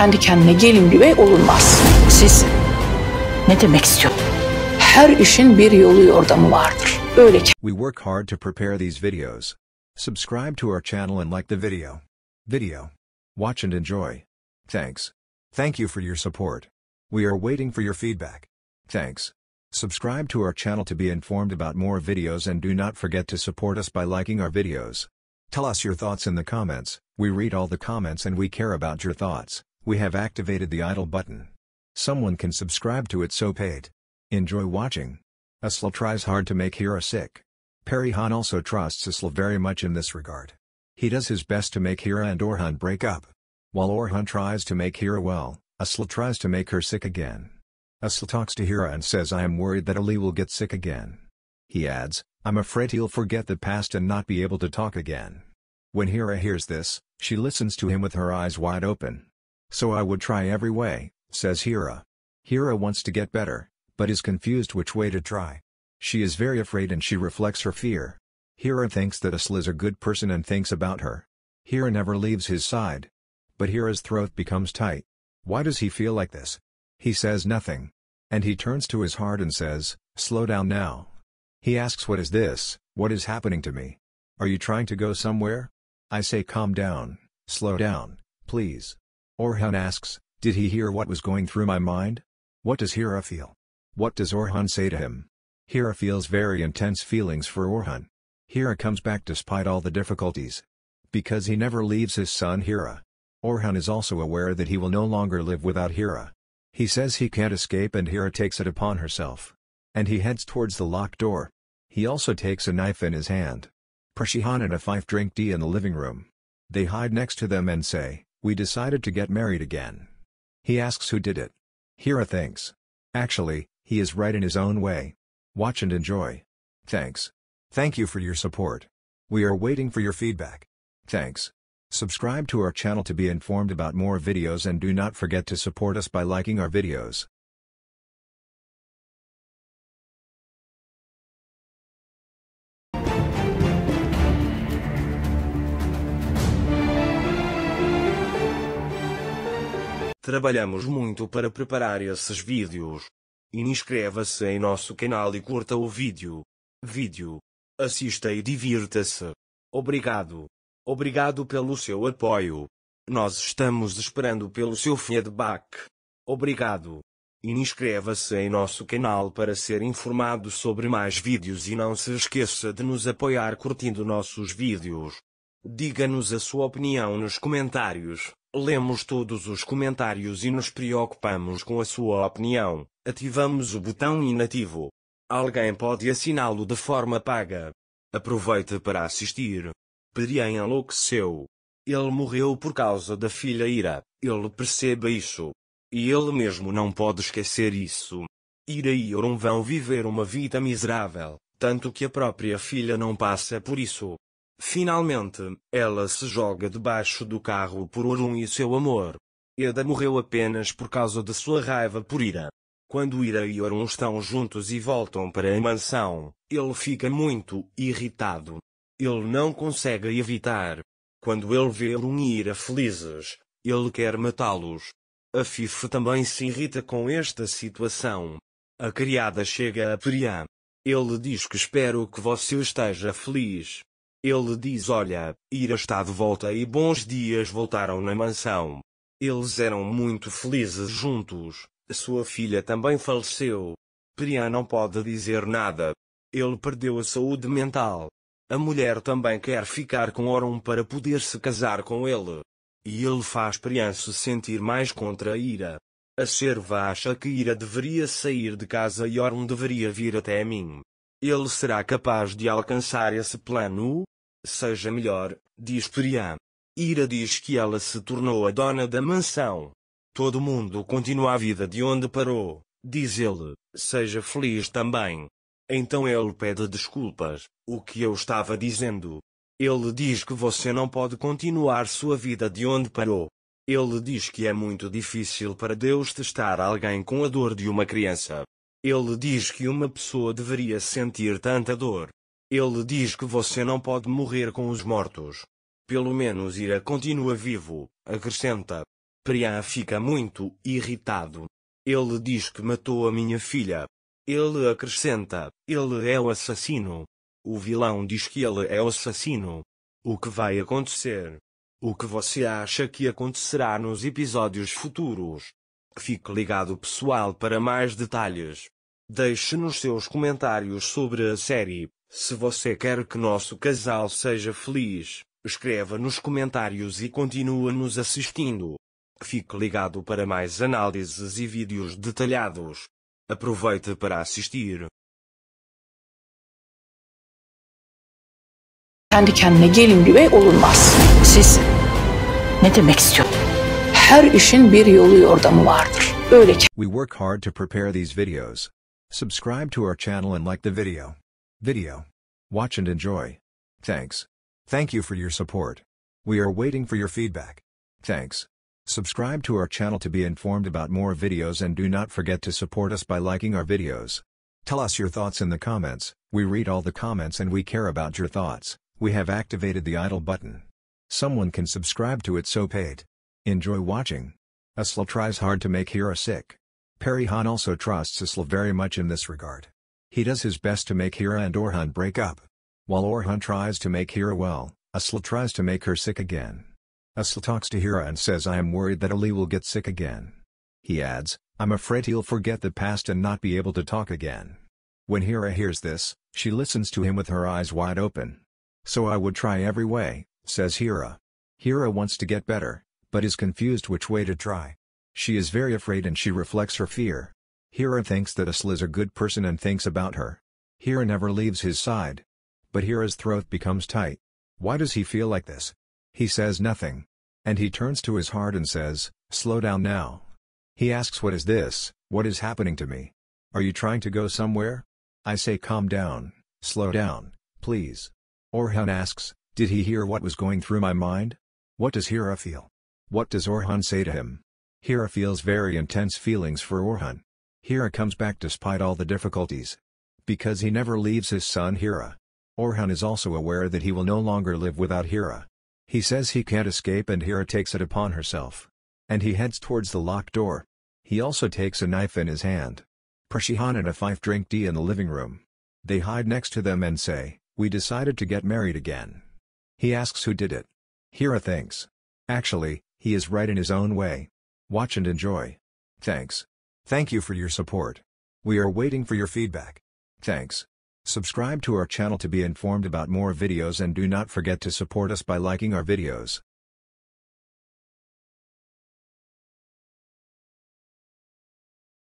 kendi kendine gelin olunmaz. Siz ne demek istiyorsunuz? Her işin bir yolu yordamı vardır. Öyle ki. We work hard to prepare these videos. Subscribe to our channel and like the video. Video. Watch and enjoy. Thanks. Thank you for your support. We are waiting for your feedback. Thanks. Subscribe to our channel to be informed about more videos and do not forget to support us by liking our videos. Tell us your thoughts in the comments, we read all the comments and we care about your thoughts. We have activated the idle button. Someone can subscribe to it so paid. Enjoy watching. Asla tries hard to make Hira sick. Perihan also trusts Asla very much in this regard. He does his best to make Hira and Orhan break up. While Orhan tries to make Hira well, Asla tries to make her sick again. Asla talks to Hira and says I am worried that Ali will get sick again. He adds, I'm afraid he'll forget the past and not be able to talk again. When Hira hears this, she listens to him with her eyes wide open. So I would try every way, says Hira. Hira wants to get better, but is confused which way to try. She is very afraid and she reflects her fear. Hira thinks that Asl is a good person and thinks about her. Hira never leaves his side. But Hira's throat becomes tight. Why does he feel like this? He says nothing. And he turns to his heart and says, slow down now. He asks what is this, what is happening to me? Are you trying to go somewhere? I say calm down, slow down, please. Orhan asks, did he hear what was going through my mind? What does Hira feel? What does Orhan say to him? Hira feels very intense feelings for Orhan. Hira comes back despite all the difficulties. Because he never leaves his son Hira. Orhan is also aware that he will no longer live without Hira. He says he can't escape and Hira takes it upon herself. And he heads towards the locked door. He also takes a knife in his hand. Prashihan and fife drink tea in the living room. They hide next to them and say, we decided to get married again. He asks who did it. Hira thinks. Actually, he is right in his own way. Watch and enjoy. Thanks. Thank you for your support. We are waiting for your feedback. Thanks. Subscribe to our channel to be informed about more videos and do not forget to support us by liking our videos. Trabalhamos muito para preparar esses vídeos. Inscreva-se em nosso canal e curta o vídeo. Vídeo. Assista e divirta-se. Obrigado. Obrigado pelo seu apoio. Nós estamos esperando pelo seu feedback. Obrigado. Inscreva-se em nosso canal para ser informado sobre mais vídeos e não se esqueça de nos apoiar curtindo nossos vídeos. Diga-nos a sua opinião nos comentários. Lemos todos os comentários e nos preocupamos com a sua opinião. Ativamos o botão inativo. Alguém pode assiná-lo de forma paga. Aproveite para assistir. Perian enlouqueceu. Ele morreu por causa da filha Ira. Ele percebe isso. E ele mesmo não pode esquecer isso. Ira e Oron vão viver uma vida miserável, tanto que a própria filha não passa por isso. Finalmente, ela se joga debaixo do carro por Orun e seu amor. Eda morreu apenas por causa de sua raiva por Ira. Quando Ira e Orun estão juntos e voltam para a mansão, ele fica muito irritado. Ele não consegue evitar. Quando ele vê Orun e Ira felizes, ele quer matá-los. A Fife também se irrita com esta situação. A criada chega a Perian. Ele diz que espero que você esteja feliz. Ele diz: Olha, Ira está de volta e bons dias voltaram na mansão. Eles eram muito felizes juntos. Sua filha também faleceu. Priya não pode dizer nada. Ele perdeu a saúde mental. A mulher também quer ficar com Orum para poder se casar com ele. E ele faz Priam se sentir mais contra a Ira. A serva acha que Ira deveria sair de casa e Orum deveria vir até mim. Ele será capaz de alcançar esse plano? Seja melhor, diz Priam. Ira diz que ela se tornou a dona da mansão. Todo mundo continua a vida de onde parou, diz ele, seja feliz também. Então ele pede desculpas, o que eu estava dizendo. Ele diz que você não pode continuar sua vida de onde parou. Ele diz que é muito difícil para Deus testar alguém com a dor de uma criança. Ele diz que uma pessoa deveria sentir tanta dor, ele diz que você não pode morrer com os mortos. Pelo menos Ira continua vivo, acrescenta. Priya fica muito irritado. Ele diz que matou a minha filha. Ele acrescenta, ele é o assassino. O vilão diz que ele é o assassino. O que vai acontecer? O que você acha que acontecerá nos episódios futuros? Fique ligado pessoal para mais detalhes. Deixe nos seus comentários sobre a série. Se você quer que nosso casal seja feliz, escreva nos comentários e continue nos assistindo. Fique ligado para mais análises e vídeos detalhados. Aproveite para assistir. Kendi kendine gelin güvey olunmaz. Siz ne demek istiyor? Her işin bir yolu yordamı vardır. Öyle ki. We work hard to prepare these videos. Subscribe to our channel and like the video. Video. Watch and enjoy. Thanks. Thank you for your support. We are waiting for your feedback. Thanks. Subscribe to our channel to be informed about more videos and do not forget to support us by liking our videos. Tell us your thoughts in the comments, we read all the comments and we care about your thoughts, we have activated the idle button. Someone can subscribe to it so paid. Enjoy watching. Asla tries hard to make Hira sick. Perihan also trusts Asla very much in this regard. He does his best to make Hira and Orhan break up. While Orhan tries to make Hira well, Asla tries to make her sick again. Asla talks to Hira and says I am worried that Ali will get sick again. He adds, I'm afraid he'll forget the past and not be able to talk again. When Hira hears this, she listens to him with her eyes wide open. So I would try every way, says Hira. Hira wants to get better, but is confused which way to try. She is very afraid and she reflects her fear. Hira thinks that Asl is a good person and thinks about her. Hira never leaves his side. But Hira's throat becomes tight. Why does he feel like this? He says nothing. And he turns to his heart and says, slow down now. He asks what is this, what is happening to me? Are you trying to go somewhere? I say calm down, slow down, please. Orhan asks, did he hear what was going through my mind? What does Hira feel? What does Orhan say to him? Hira feels very intense feelings for Orhan. Hira comes back despite all the difficulties. Because he never leaves his son Hira. Orhan is also aware that he will no longer live without Hira. He says he can't escape and Hira takes it upon herself. And he heads towards the locked door. He also takes a knife in his hand. Prashihan and fife drink tea in the living room. They hide next to them and say, we decided to get married again. He asks who did it. Hira thinks. Actually, he is right in his own way. Watch and enjoy. Thanks. Thank you for your support. We are waiting for your feedback. Thanks. Subscribe to our channel to be informed about more videos and do not forget to support us by liking our videos.